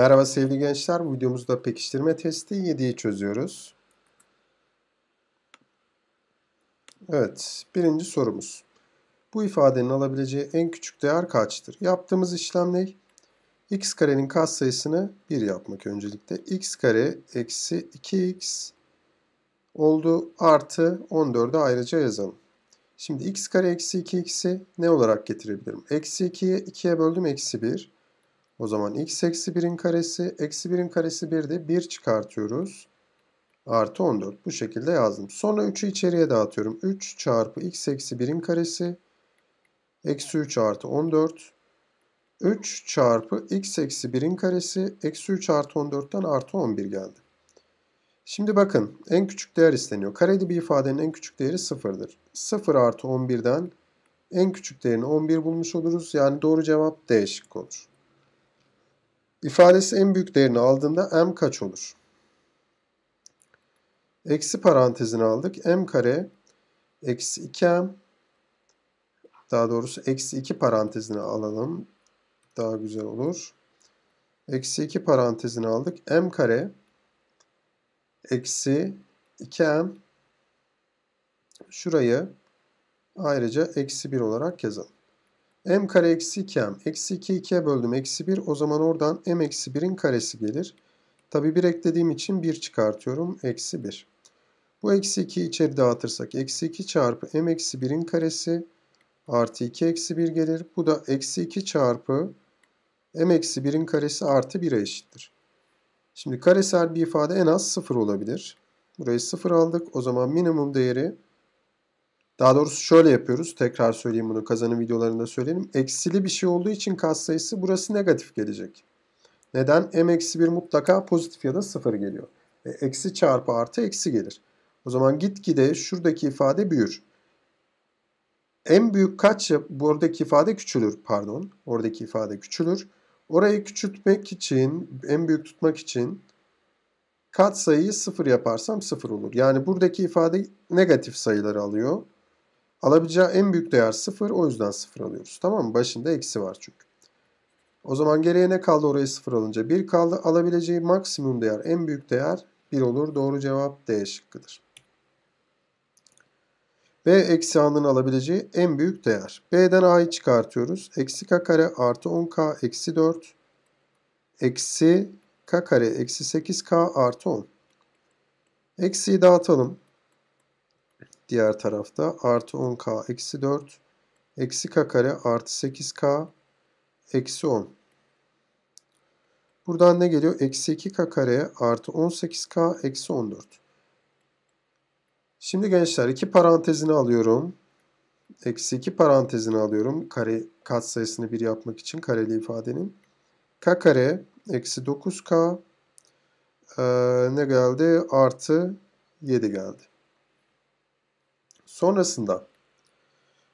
Merhaba sevgili gençler. Bu videomuzda pekiştirme testi 7'yi çözüyoruz. Evet, birinci sorumuz. Bu ifadenin alabileceği en küçük değer kaçtır? Yaptığımız işlem ne? x karenin katsayısını 1 yapmak öncelikle. x kare eksi 2x oldu artı 14'e ayrıca yazalım. Şimdi x kare eksi 2x'i ne olarak getirebilirim? Eksi 2'ye 2'ye böldüm eksi 1. O zaman x eksi 1'in karesi, eksi 1'in karesi 1 de 1 çıkartıyoruz. Artı 14 bu şekilde yazdım. Sonra 3'ü içeriye dağıtıyorum. 3 çarpı x eksi 1'in karesi, eksi 3 artı 14. 3 çarpı x eksi 1'in karesi, eksi 3 artı 14'ten artı 11 geldi. Şimdi bakın en küçük değer isteniyor. Kareli bir ifadenin en küçük değeri 0'dır. 0 artı 11'den en küçük değerini 11 bulmuş oluruz. Yani doğru cevap D şıkkı olur. Ifadesi en büyük değerini aldığında m kaç olur? Eksi parantezini aldık. m kare eksi 2m daha doğrusu eksi 2 parantezini alalım. Daha güzel olur. Eksi 2 parantezini aldık. m kare eksi 2m şurayı ayrıca eksi 1 olarak yazalım m kare eksi 2m. Eksi 2 2'ye böldüm. Eksi 1. O zaman oradan m eksi 1'in karesi gelir. Tabi 1 eklediğim için 1 çıkartıyorum. Eksi 1. Bu eksi 2'yi içeri dağıtırsak eksi 2 çarpı m eksi 1'in karesi artı 2 eksi 1 gelir. Bu da eksi 2 çarpı m eksi 1'in karesi artı 1'e eşittir. Şimdi karesel bir ifade en az 0 olabilir. Burayı 0 aldık. O zaman minimum değeri daha doğrusu şöyle yapıyoruz. Tekrar söyleyeyim bunu kazanım videolarında söyleyelim. Eksili bir şey olduğu için kas sayısı burası negatif gelecek. Neden? M-1 mutlaka pozitif ya da sıfır geliyor. E, eksi çarpı artı eksi gelir. O zaman gitgide şuradaki ifade büyür. En büyük kaç buradaki ifade küçülür pardon. Oradaki ifade küçülür. Orayı küçültmek için, en büyük tutmak için katsayıyı sıfır yaparsam sıfır olur. Yani buradaki ifade negatif sayıları alıyor. Alabileceği en büyük değer 0. O yüzden 0 alıyoruz. Tamam mı? Başında eksi var çünkü. O zaman geriye ne kaldı oraya 0 alınca? 1 kaldı. Alabileceği maksimum değer, en büyük değer 1 olur. Doğru cevap D şıkkıdır. B eksi A'nın alabileceği en büyük değer. B'den A'yı çıkartıyoruz. Eksi K kare artı 10K eksi 4 eksi K kare eksi 8K artı 10. Eksiyi dağıtalım diğer tarafta artı 10k eksi 4 eksi k kare artı 8k eksi 10. Buradan ne geliyor? Eksi 2k kare artı 18k eksi 14. Şimdi gençler iki parantezini alıyorum. Eksi 2 parantezini alıyorum. Kare katsayısını 1 yapmak için kareli ifadenin. k kare eksi 9k ee, ne geldi? Artı 7 geldi. Sonrasında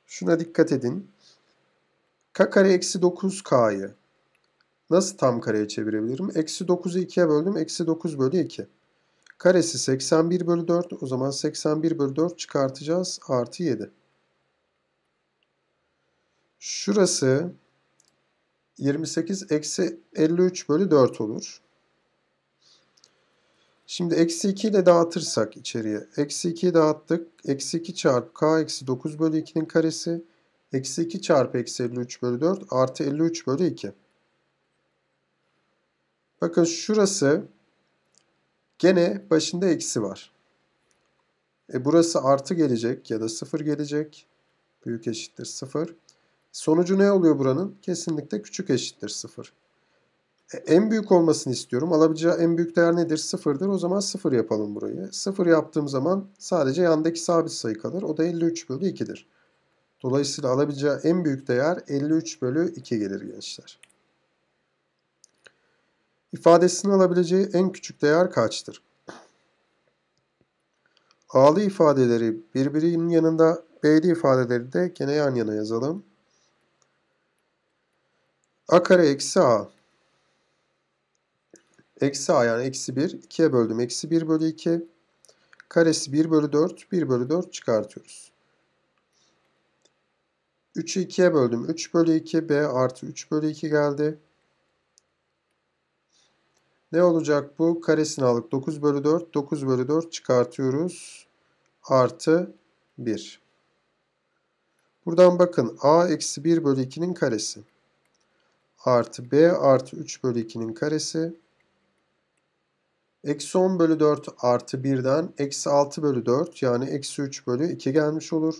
şuna dikkat edin. K kare eksi 9 K'yı nasıl tam kareye çevirebilirim? Eksi 9'u 2'ye böldüm. Eksi 9 bölü 2. Karesi 81 bölü 4. O zaman 81 bölü 4 çıkartacağız. Artı 7. Şurası 28 eksi 53 bölü 4 olur. Şimdi eksi 2 ile dağıtırsak içeriye. Eksi 2 dağıttık. Eksi 2 çarpı k eksi 9 bölü 2'nin karesi. Eksi 2 çarpı eksi 53 bölü 4 artı 53 bölü 2. Bakın şurası gene başında eksi var. E burası artı gelecek ya da sıfır gelecek. Büyük eşittir sıfır. Sonucu ne oluyor buranın? Kesinlikle küçük eşittir sıfır. E, en büyük olmasını istiyorum. Alabileceği en büyük değer nedir? Sıfırdır. O zaman sıfır yapalım burayı. Sıfır yaptığım zaman sadece yandaki sabit sayı kalır. O da 53 bölü 2'dir. Dolayısıyla alabileceği en büyük değer 53 bölü 2 gelir gençler. İfadesini alabileceği en küçük değer kaçtır? A'lı ifadeleri birbirinin yanında B'li ifadeleri de gene yan yana yazalım. A kare eksi A Eksi a yani eksi 1. 2'ye böldüm. Eksi 1 bölü 2. Karesi 1 bölü 4. 1 bölü 4 çıkartıyoruz. 3'ü 2'ye böldüm. 3 bölü 2. B artı 3 bölü 2 geldi. Ne olacak bu? Karesini aldık. 9 bölü 4. 9 bölü 4 çıkartıyoruz. Artı 1. Buradan bakın. A eksi 1 bölü 2'nin karesi. Artı B artı 3 bölü 2'nin karesi. Eksi 10 bölü 4 artı 1'den eksi 6 bölü 4 yani eksi 3 bölü 2 gelmiş olur.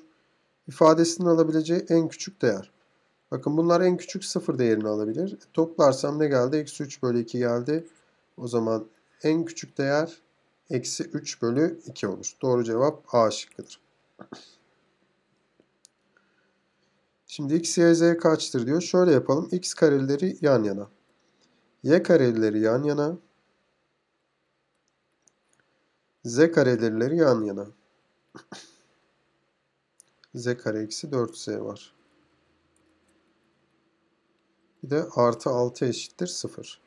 İfadesinin alabileceği en küçük değer. Bakın bunlar en küçük sıfır değerini alabilir. E, toplarsam ne geldi? Eksi 3 bölü 2 geldi. O zaman en küçük değer eksi 3 bölü 2 olur. Doğru cevap A şıkkıdır. Şimdi x, y, z kaçtır diyor. Şöyle yapalım. x kareleri yan yana. y kareleri yan yana. Z kareleri yan yana. Z kare eksi 4Z var. Bir de artı 6 eşittir 0.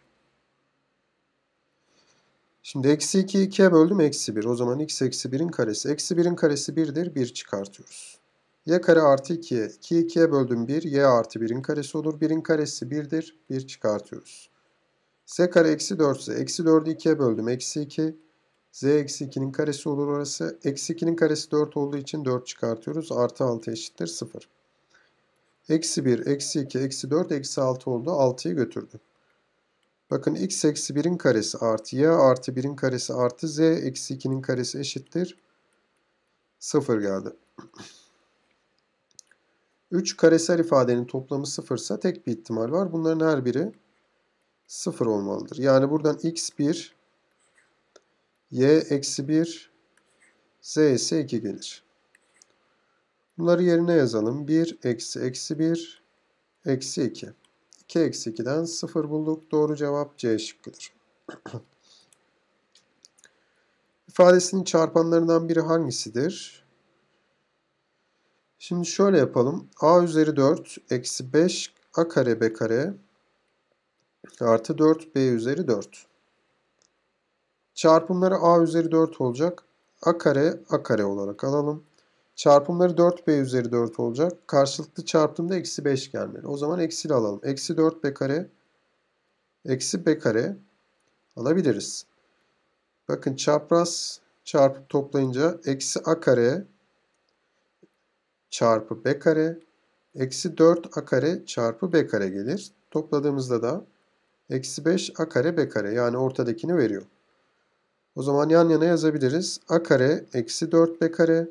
Şimdi eksi 2'yi 2'ye böldüm eksi 1. O zaman x eksi 1'in karesi. Eksi 1'in karesi 1'dir. 1 çıkartıyoruz. y kare artı 2'ye. 2'yi 2'ye böldüm 1. y artı 1'in karesi olur. 1'in karesi 1'dir. 1 çıkartıyoruz. z kare eksi 4 ise eksi 4'ü 2'ye böldüm. Eksi 2. Z eksi 2'nin karesi olur orası. Eksi 2'nin karesi 4 olduğu için 4 çıkartıyoruz. Artı 6 eşittir 0. Eksi 1, eksi 2, eksi 4, eksi 6 oldu. 6'yı götürdü. Bakın x eksi 1'in karesi artı y artı 1'in karesi artı z eksi 2'nin karesi eşittir. 0 geldi. 3 karesel ifadenin toplamı 0 ise tek bir ihtimal var. Bunların her biri 0 olmalıdır. Yani buradan x1 y eksi 1 z ise 2 gelir. Bunları yerine yazalım. 1 eksi eksi 1 eksi 2. 2 eksi 2'den 0 bulduk. Doğru cevap C şıkkıdır. İfadesinin çarpanlarından biri hangisidir? Şimdi şöyle yapalım. A üzeri 4 eksi 5 a kare b kare artı 4 b üzeri 4. Çarpımları a üzeri 4 olacak. a kare a kare olarak alalım. Çarpımları 4b üzeri 4 olacak. Karşılıklı çarptığımda eksi 5 gelmeli. O zaman eksili alalım. Eksi 4b kare eksi b kare alabiliriz. Bakın çapraz çarpıp toplayınca eksi a kare çarpı b kare eksi 4 a kare çarpı b kare gelir. Topladığımızda da eksi 5 a kare b kare yani ortadakini veriyor. O zaman yan yana yazabiliriz. A kare eksi 4B kare.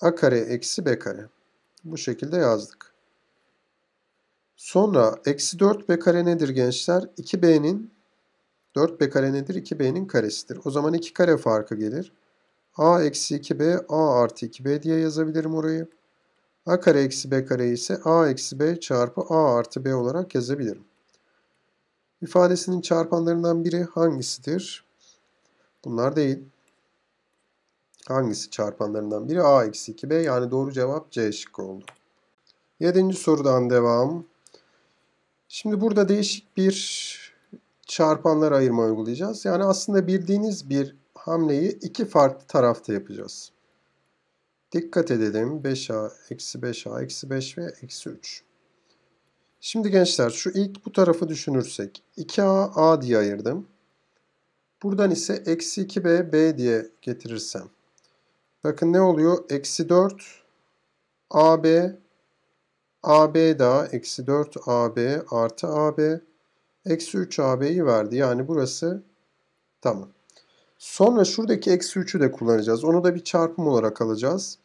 A kare eksi B kare. Bu şekilde yazdık. Sonra eksi 4B kare nedir gençler? 2B'nin 4B kare nedir? 2B'nin karesidir. O zaman 2 kare farkı gelir. A eksi 2B, A artı 2B diye yazabilirim orayı. A kare eksi B kare ise A eksi B çarpı A artı B olarak yazabilirim ifadesinin çarpanlarından biri hangisidir? Bunlar değil. Hangisi çarpanlarından biri? A eksi 2B yani doğru cevap C şıkkı oldu. Yedinci sorudan devam. Şimdi burada değişik bir çarpanlar ayırma uygulayacağız. Yani aslında bildiğiniz bir hamleyi iki farklı tarafta yapacağız. Dikkat edelim. 5A, eksi 5A, eksi 5 ve eksi 3. Şimdi gençler şu ilk bu tarafı düşünürsek 2A A diye ayırdım. Buradan ise eksi 2B B diye getirirsem. Bakın ne oluyor? Eksi 4 AB AB daha eksi 4 AB artı AB eksi 3 AB'yi verdi. Yani burası tamam. Sonra şuradaki eksi 3'ü de kullanacağız. Onu da bir çarpım olarak alacağız.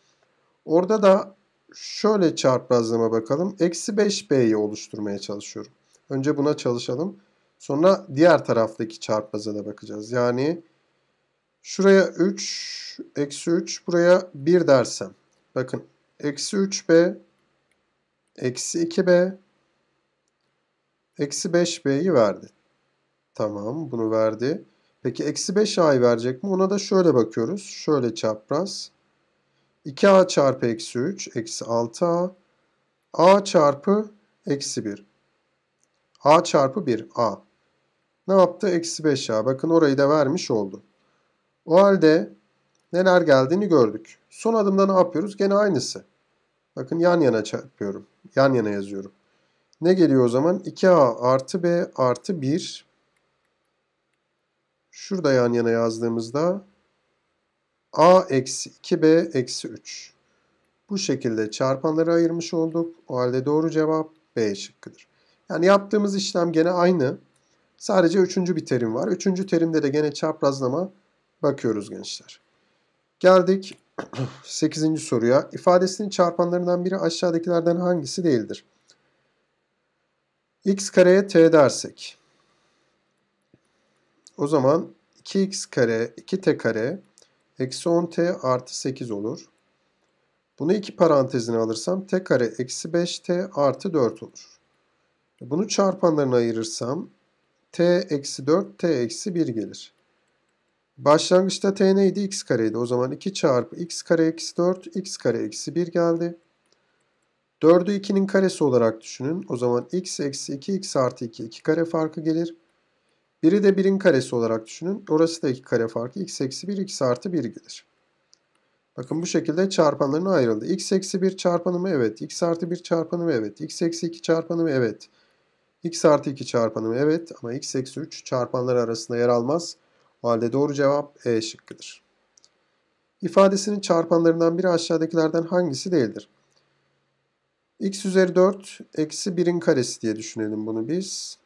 Orada da şöyle çarprazlama bakalım. Eksi 5b'yi oluşturmaya çalışıyorum. Önce buna çalışalım. Sonra diğer taraftaki çarpraza da bakacağız. Yani şuraya 3, eksi 3, buraya 1 dersem. Bakın eksi 3b, eksi 2b, eksi 5b'yi verdi. Tamam bunu verdi. Peki eksi 5a'yı verecek mi? Ona da şöyle bakıyoruz. Şöyle çapraz. 2a çarpı eksi 3 eksi 6a a çarpı eksi 1. a çarpı 1 a. Ne yaptı? Eksi 5a. Bakın orayı da vermiş oldu. O halde neler geldiğini gördük. Son adımda ne yapıyoruz? Gene aynısı. Bakın yan yana çarpıyorum. Yan yana yazıyorum. Ne geliyor o zaman? 2a artı b artı 1. Şurada yan yana yazdığımızda A eksi 2B eksi 3. Bu şekilde çarpanları ayırmış olduk. O halde doğru cevap B şıkkıdır. Yani yaptığımız işlem gene aynı. Sadece üçüncü bir terim var. Üçüncü terimde de gene çaprazlama bakıyoruz gençler. Geldik 8. soruya. İfadesinin çarpanlarından biri aşağıdakilerden hangisi değildir? x kareye t dersek. O zaman 2x kare, 2t kare Eksi 10t artı 8 olur. Bunu iki parantezine alırsam t kare eksi 5t artı 4 olur. Bunu çarpanlarına ayırırsam t eksi 4 t eksi 1 gelir. Başlangıçta t neydi? x kareydi. O zaman 2 çarpı x kare eksi 4 x kare eksi 1 geldi. 4'ü 2'nin karesi olarak düşünün. O zaman x eksi 2 x artı 2 2 kare farkı gelir. Biri de 1'in karesi olarak düşünün. Orası da 2 kare farkı. x eksi 1, x artı 1 gelir. Bakın bu şekilde çarpanlarına ayrıldı. x eksi 1 çarpanı mı? Evet. x artı 1 çarpanı mı? Evet. x eksi 2 çarpanı mı? Evet. x artı 2 çarpanı mı? Evet. Ama x eksi 3 çarpanları arasında yer almaz. O halde doğru cevap E şıkkıdır. İfadesinin çarpanlarından biri aşağıdakilerden hangisi değildir? x üzeri 4 eksi 1'in karesi diye düşünelim bunu biz.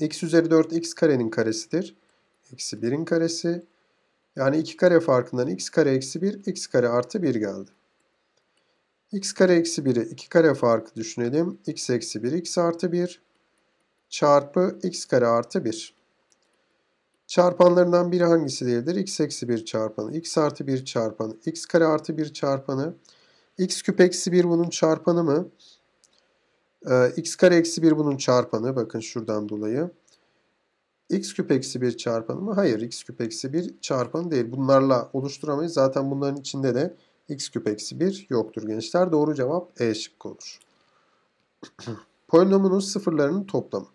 X üzeri 4 x karenin karesidir. Eksi 1'in karesi. Yani 2 kare farkından x kare eksi 1, x kare artı 1 geldi. x kare eksi 1'i 2 kare farkı düşünelim. x eksi 1, x artı 1 çarpı x kare artı 1. Çarpanlarından biri hangisi değildir? x eksi 1 çarpanı, x artı 1 çarpanı, x kare artı 1 çarpanı. x küp eksi 1 bunun çarpanı mı? Ee, x kare eksi 1 bunun çarpanı. Bakın şuradan dolayı. x küp eksi 1 çarpanı mı? Hayır x küp eksi 1 çarpanı değil. Bunlarla oluşturamayız. Zaten bunların içinde de x küp eksi 1 yoktur gençler. Doğru cevap E şıkkı olur. Polinomunun sıfırlarının toplamı.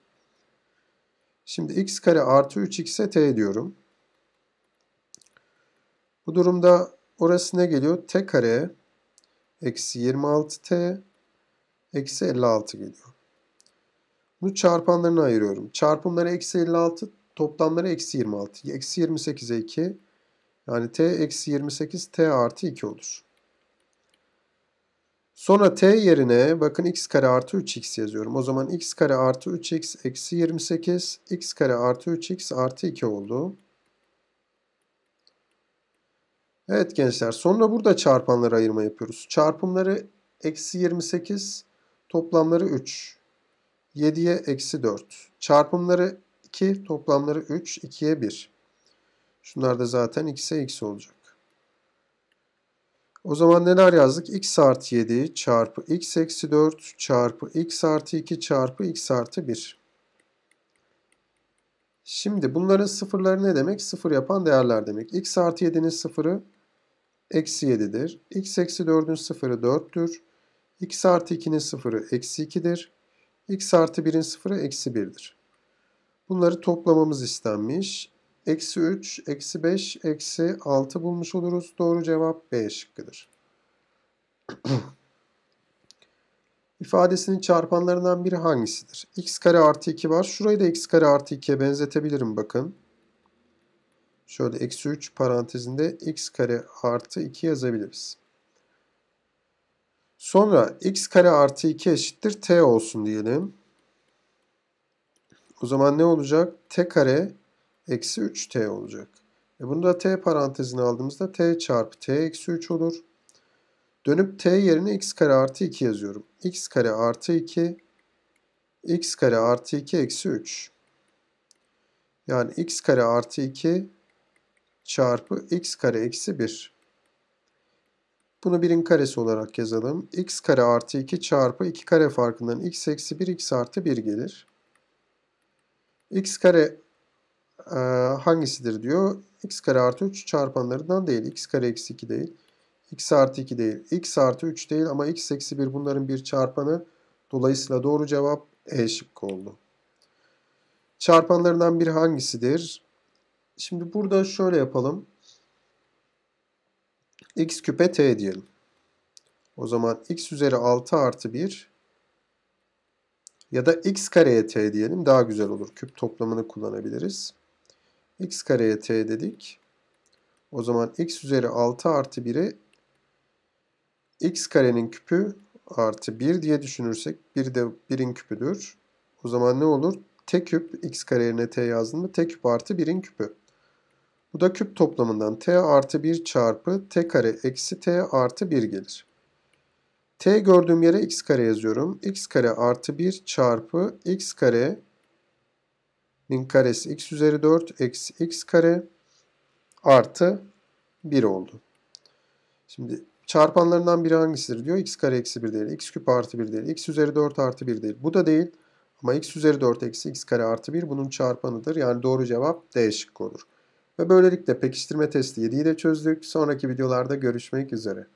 Şimdi x kare artı 3x'e t diyorum. Bu durumda orası ne geliyor? t kare eksi 26t Eksi 56 geliyor. Bunu çarpanlarını ayırıyorum. Çarpımları eksi 56, toplamları eksi 26. Eksi 28 e 2. Yani t eksi 28 t artı 2 olur. Sonra t yerine bakın x kare artı 3x yazıyorum. O zaman x kare artı 3x eksi 28 x kare artı 3x artı 2 oldu. Evet gençler sonra burada çarpanları ayırma yapıyoruz. Çarpımları eksi 28 Toplamları 3. 7'ye eksi 4. Çarpımları 2. Toplamları 3. 2'ye 1. Şunlar da zaten x'e x olacak. O zaman neler yazdık? x artı 7 çarpı x eksi 4 çarpı x artı 2 çarpı x artı 1. Şimdi bunların sıfırları ne demek? Sıfır yapan değerler demek. x artı 7'nin sıfırı eksi 7'dir. x eksi 4'ün sıfırı 4'tür x artı 2'nin sıfırı eksi 2'dir. x artı 1'in sıfırı eksi 1'dir. Bunları toplamamız istenmiş. Eksi 3, eksi 5, eksi 6 bulmuş oluruz. Doğru cevap B şıkkıdır. İfadesinin çarpanlarından biri hangisidir? x kare artı 2 var. Şurayı da x kare artı 2'ye benzetebilirim bakın. Şöyle eksi 3 parantezinde x kare artı 2 yazabiliriz. Sonra x kare artı 2 eşittir t olsun diyelim. O zaman ne olacak? t kare eksi 3t olacak. E bunu da t parantezine aldığımızda t çarpı t eksi 3 olur. Dönüp t yerine x kare artı 2 yazıyorum. x kare artı 2 x kare artı 2 eksi 3. Yani x kare artı 2 çarpı x kare eksi 1. Bunu 1'in karesi olarak yazalım. x kare artı 2 çarpı 2 kare farkından x eksi 1 x artı 1 gelir. x kare e, hangisidir diyor. x kare artı 3 çarpanlarından değil. x kare eksi 2 değil. x artı 2 değil. x artı 3 değil ama x eksi 1 bunların bir çarpanı. Dolayısıyla doğru cevap E şıkkı oldu. Çarpanlarından biri hangisidir? Şimdi burada şöyle yapalım x küpe t diyelim. O zaman x üzeri 6 artı 1 ya da x kareye t diyelim daha güzel olur. Küp toplamını kullanabiliriz. x kareye t dedik. O zaman x üzeri 6 artı 1'i x karenin küpü artı 1 diye düşünürsek 1 de 1'in küpüdür. O zaman ne olur? t küp x kare yerine t yazdım mı? t küp artı 1'in küpü. Bu da küp toplamından t artı 1 çarpı t kare eksi t artı 1 gelir. t gördüğüm yere x kare yazıyorum. x kare artı 1 çarpı x kare min karesi x üzeri 4 eksi x kare artı 1 oldu. Şimdi çarpanlarından biri hangisidir diyor. x kare eksi 1 değil. x küp artı 1 değil. x üzeri 4 artı 1 değil. Bu da değil. Ama x üzeri 4 eksi x kare artı 1 bunun çarpanıdır. Yani doğru cevap D şıkkı olur. Ve böylelikle pekiştirme testi 7'yi de çözdük. Sonraki videolarda görüşmek üzere.